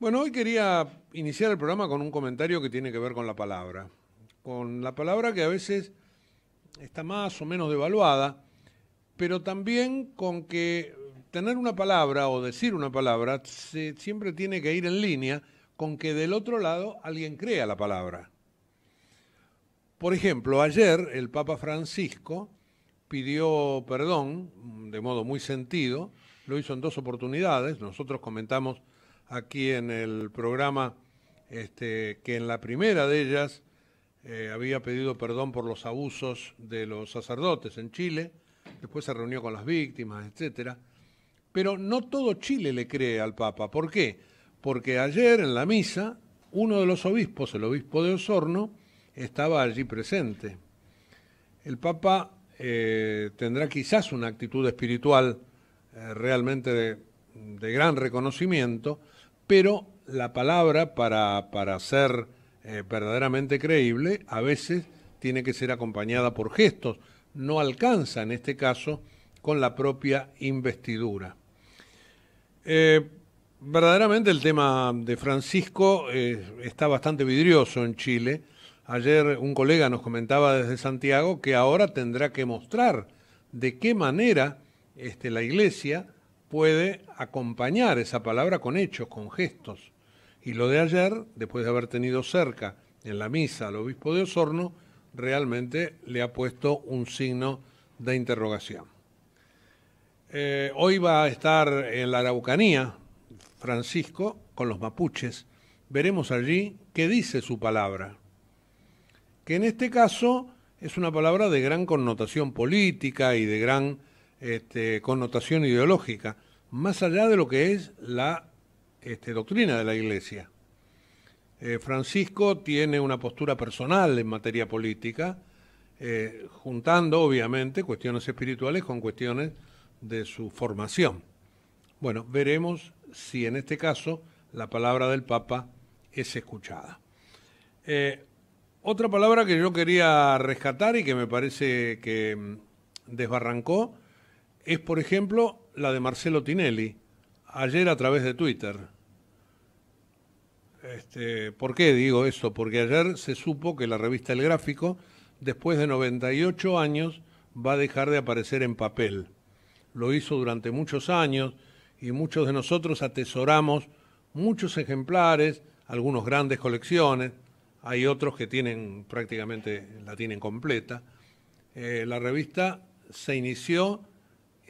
Bueno, hoy quería iniciar el programa con un comentario que tiene que ver con la palabra. Con la palabra que a veces está más o menos devaluada, pero también con que tener una palabra o decir una palabra se, siempre tiene que ir en línea con que del otro lado alguien crea la palabra. Por ejemplo, ayer el Papa Francisco pidió perdón de modo muy sentido, lo hizo en dos oportunidades, nosotros comentamos aquí en el programa este, que en la primera de ellas eh, había pedido perdón por los abusos de los sacerdotes en Chile, después se reunió con las víctimas, etc. Pero no todo Chile le cree al Papa. ¿Por qué? Porque ayer en la misa uno de los obispos, el obispo de Osorno, estaba allí presente. El Papa eh, tendrá quizás una actitud espiritual eh, realmente de gran reconocimiento, pero la palabra para, ser eh, verdaderamente creíble a veces tiene que ser acompañada por gestos. No alcanza en este caso con la propia investidura. Eh, verdaderamente el tema de Francisco eh, está bastante vidrioso en Chile. Ayer un colega nos comentaba desde Santiago que ahora tendrá que mostrar de qué manera este, la Iglesia puede acompañar esa palabra con hechos, con gestos. Y lo de ayer, después de haber tenido cerca en la misa al obispo de Osorno, realmente le ha puesto un signo de interrogación. Eh, hoy va a estar en la Araucanía Francisco con los mapuches. Veremos allí qué dice su palabra, que en este caso es una palabra de gran connotación política y de gran este, connotación ideológica, más allá de lo que es la este, doctrina de la Iglesia. Eh, Francisco tiene una postura personal en materia política, eh, juntando obviamente cuestiones espirituales con cuestiones de su formación. Bueno, veremos si en este caso la palabra del Papa es escuchada. Eh, otra palabra que yo quería rescatar y que me parece que mm, desbarrancó es, por ejemplo, la de Marcelo Tinelli, ayer a través de Twitter. Este, ¿Por qué digo eso? Porque ayer se supo que la revista El Gráfico, después de 98 años, va a dejar de aparecer en papel. Lo hizo durante muchos años y muchos de nosotros atesoramos muchos ejemplares, algunos grandes colecciones, hay otros que tienen prácticamente la tienen completa. Eh, la revista se inició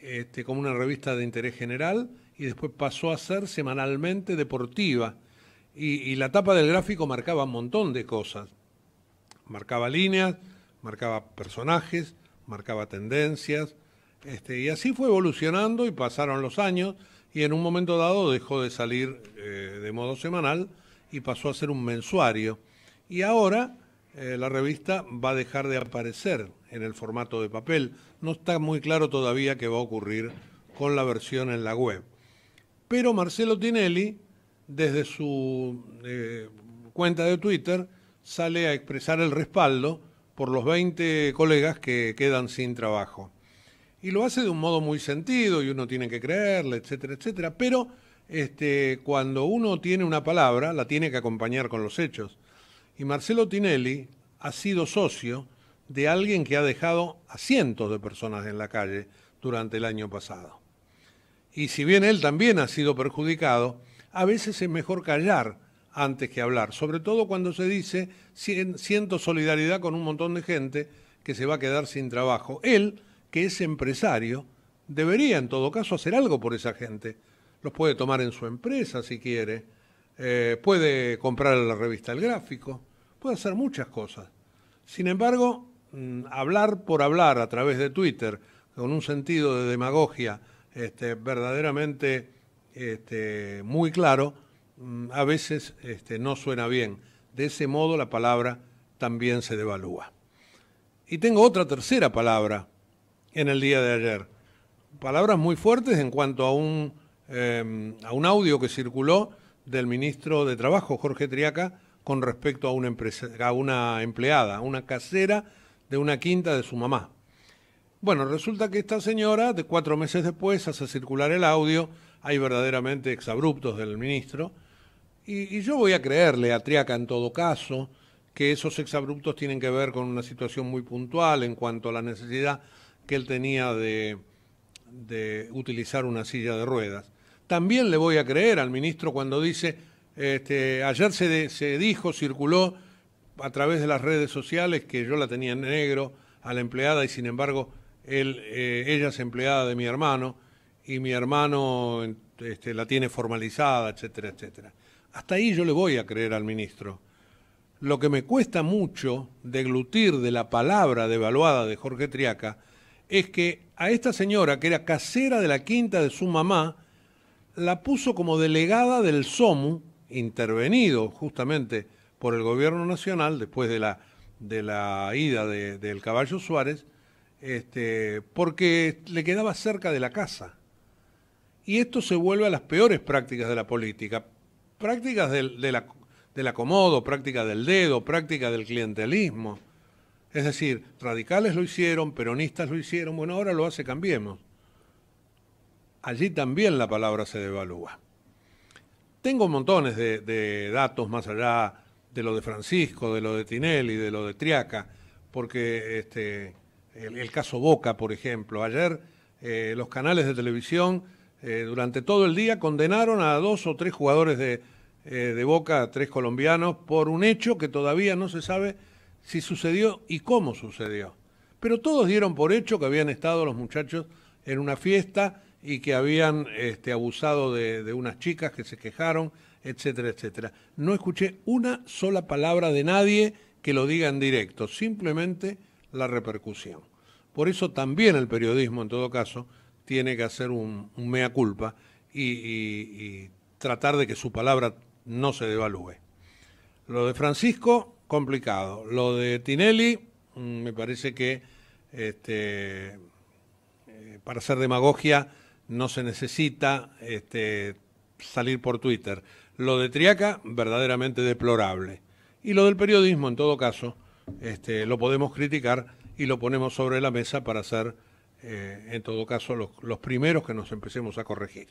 este, como una revista de interés general y después pasó a ser semanalmente deportiva. Y, la tapa del gráfico marcaba un montón de cosas. Marcaba líneas, marcaba personajes, marcaba tendencias. Este, y así fue evolucionando y pasaron los años y en un momento dado dejó de salir eh, de modo semanal y pasó a ser un mensuario. Y ahora eh, la revista va a dejar de aparecer en el formato de papel. No está muy claro todavía qué va a ocurrir con la versión en la web. Pero Marcelo Tinelli, desde su eh, cuenta de Twitter, sale a expresar el respaldo por los 20 colegas que quedan sin trabajo. Y lo hace de un modo muy sentido y uno tiene que creerle, etcétera, etcétera. Pero este, cuando uno tiene una palabra, la tiene que acompañar con los hechos. Y Marcelo Tinelli ha sido socio de alguien que ha dejado a cientos de personas en la calle durante el año pasado. Y si bien él también ha sido perjudicado, a veces es mejor callar antes que hablar, sobre todo cuando se dice siento solidaridad con un montón de gente que se va a quedar sin trabajo. Él, que es empresario, debería en todo caso hacer algo por esa gente. Los puede tomar en su empresa si quiere, eh, puede comprar la revista El Gráfico, Puede hacer muchas cosas. Sin embargo, mm, hablar por hablar a través de Twitter, con un sentido de demagogia este, verdaderamente este, muy claro, mm, a veces este, no suena bien. De ese modo la palabra también se devalúa. Y tengo otra tercera palabra en el día de ayer. Palabras muy fuertes en cuanto a un, em, a un audio que circuló del ministro de Trabajo, Jorge Triaca, con respecto a una, empresa, a una empleada, una casera de una quinta de su mamá. Bueno, resulta que esta señora, de cuatro meses después, hace circular el audio, hay verdaderamente exabruptos del ministro, y, yo voy a creerle a Triaca en todo caso que esos exabruptos tienen que ver con una situación muy puntual en cuanto a la necesidad que él tenía de, de utilizar una silla de ruedas. También le voy a creer al ministro cuando dice este, ayer se, dijo, circuló a través de las redes sociales que yo la tenía en negro a la empleada y sin embargo eh, ella es empleada de mi hermano y mi hermano este, la tiene formalizada, etcétera, etcétera. Hasta ahí yo le voy a creer al ministro. Lo que me cuesta mucho deglutir de la palabra devaluada de Jorge Triaca es que a esta señora, que era casera de la quinta de su mamá, la puso como delegada del SOMU intervenido justamente por el gobierno nacional después de la, de la ida del caballo Suárez, este, porque le quedaba cerca de la casa. Y esto se vuelve a las peores prácticas de la política, prácticas del, de la, del acomodo, práctica del dedo, práctica del clientelismo. Es decir, radicales lo hicieron, peronistas lo hicieron, bueno, ahora lo hace Cambiemos. Allí también la palabra se devalúa. Tengo montones de, datos más allá de lo de Francisco, de lo de Tinelli, de lo de Triaca, porque este, el, caso Boca, por ejemplo, ayer eh, los canales de televisión eh, durante todo el día condenaron a dos o tres jugadores de, eh, de Boca, a tres colombianos, por un hecho que todavía no se sabe si sucedió y cómo sucedió. Pero todos dieron por hecho que habían estado los muchachos en una fiesta y que habían este, abusado de, unas chicas que se quejaron, etcétera, etcétera. No escuché una sola palabra de nadie que lo diga en directo, simplemente la repercusión. Por eso también el periodismo, en todo caso, tiene que hacer un, mea culpa y, tratar de que su palabra no se devalúe. Lo de Francisco, complicado. Lo de Tinelli, mm, me parece que este, eh, para hacer demagogia no se necesita este, salir por Twitter. Lo de Triaca, verdaderamente deplorable. Y lo del periodismo, en todo caso, este, lo podemos criticar y lo ponemos sobre la mesa para ser, eh, en todo caso, los primeros que nos empecemos a corregir.